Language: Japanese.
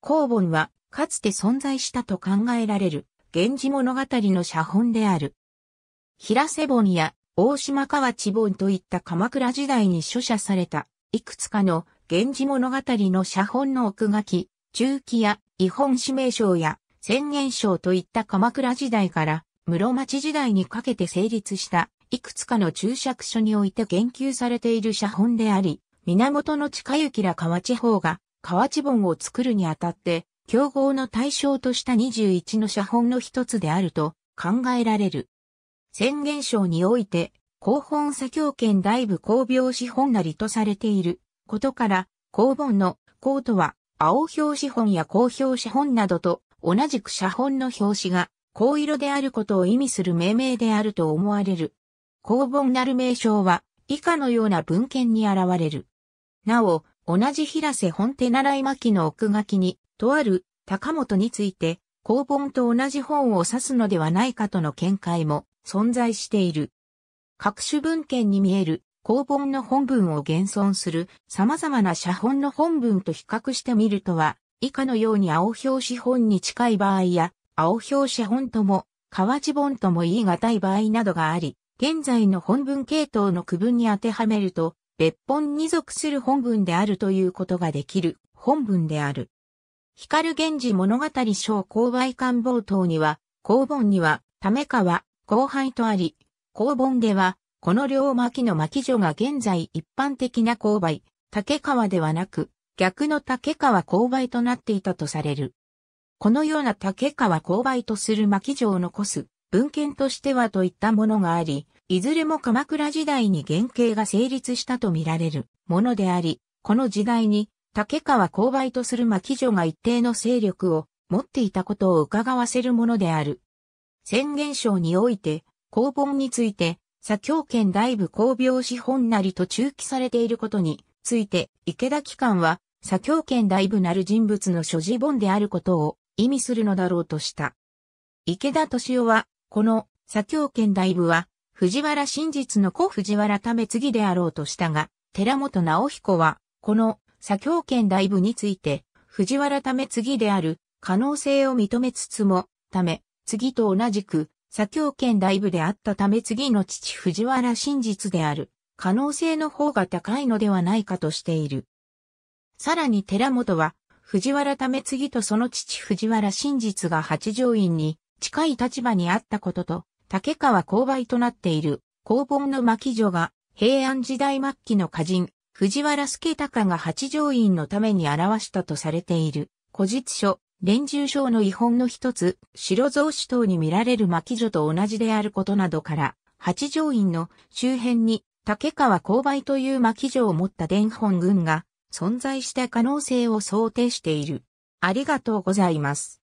公本は、かつて存在したと考えられる、源氏物語の写本である。平瀬本や大島河内本といった鎌倉時代に書写された、いくつかの源氏物語の写本の奥書き、中期や、違本指名書や、宣言書といった鎌倉時代から、室町時代にかけて成立した、いくつかの注釈書において言及されている写本であり、源の近行ら河内方が、河内本を作るにあたって、競合の対象とした21の写本の一つであると考えられる。宣言書において、広本左京圏大部公病資本なりとされていることから、公本の公とは、青表資本や公表資本などと同じく写本の表紙が、紅色であることを意味する命名であると思われる。公本なる名称は、以下のような文献に現れる。なお、同じ平瀬本手習い巻の奥書きに、とある高本について、公本と同じ本を指すのではないかとの見解も存在している。各種文献に見える公本の本文を現存する様々な写本の本文と比較してみるとは、以下のように青表紙本に近い場合や、青表紙本とも、河内本とも言い難い場合などがあり、現在の本文系統の区分に当てはめると、別本に属する本文であるということができる本文である。光源氏物語小購買官冒頭には、公本には、為川、後輩とあり、公本では、この両巻の巻女が現在一般的な勾配、竹川ではなく、逆の竹川勾配となっていたとされる。このような竹川勾配とする巻女を残す文献としてはといったものがあり、いずれも鎌倉時代に原型が成立したとみられるものであり、この時代に竹川勾配とする牧女が一定の勢力を持っていたことを伺わせるものである。宣言書において、公本について、左京圏大部公病資本なりと中記されていることについて、池田機関は、左京圏大部なる人物の所持本であることを意味するのだろうとした。池田敏夫は、この左京圏大部は、藤原真実の子藤原ため次であろうとしたが、寺本直彦は、この左京圏大部について、藤原ため次である可能性を認めつつも、ため、次と同じく、左京圏大部であったため次の父藤原真実である、可能性の方が高いのではないかとしている。さらに寺本は、藤原ため次とその父藤原真実が八条院に近い立場にあったことと、竹川勾配となっている、工本の巻女が、平安時代末期の歌人、藤原助隆が八条院のために表したとされている、古実書、連中書の遺本の一つ、白蔵子等に見られる巻女と同じであることなどから、八条院の周辺に竹川勾配という巻女を持った伝本群が存在した可能性を想定している。ありがとうございます。